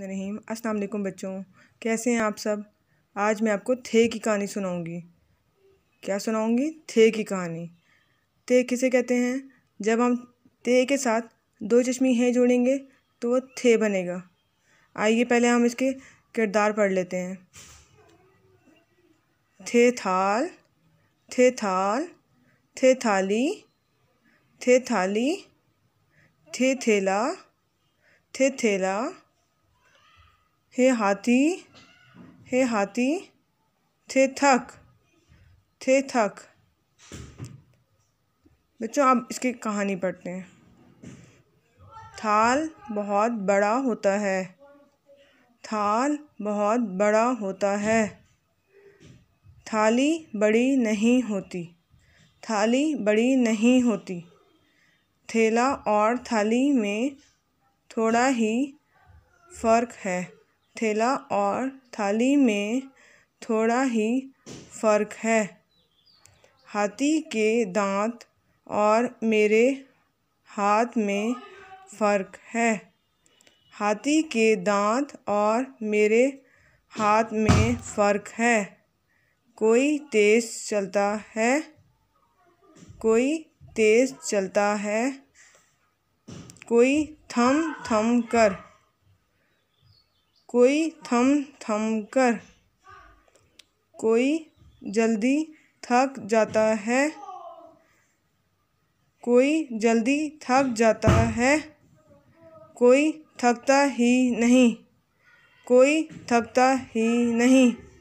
रहीम अस्सलाम वालेकुम बच्चों कैसे हैं आप सब आज मैं आपको थे की कहानी सुनाऊंगी क्या सुनाऊंगी थे की कहानी ते किसे कहते हैं जब हम ते के साथ दो चश्मी हैं जोड़ेंगे तो वो थे बनेगा आइए पहले हम इसके किरदार पढ़ लेते हैं थे थाल थे थाल थे थाली थे थाली थे थैला थे थैला थे हे हाथी हे हाथी थे थक थे थक बच्चों अब इसकी कहानी पढ़ते हैं थाल बहुत बड़ा होता है थाल बहुत बड़ा होता है थाली बड़ी नहीं होती थाली बड़ी नहीं होती थैला और थाली में थोड़ा ही फ़र्क है थैला और थाली में थोड़ा ही फ़र्क है हाथी के दाँत और मेरे हाथ में फ़र्क है हाथी के दाँत और मेरे हाथ में फ़र्क है कोई तेज़ चलता है कोई तेज़ चलता है कोई थम थम कर कोई थम थम कर कोई जल्दी थक जाता है कोई जल्दी थक जाता है कोई थकता ही नहीं कोई थकता ही नहीं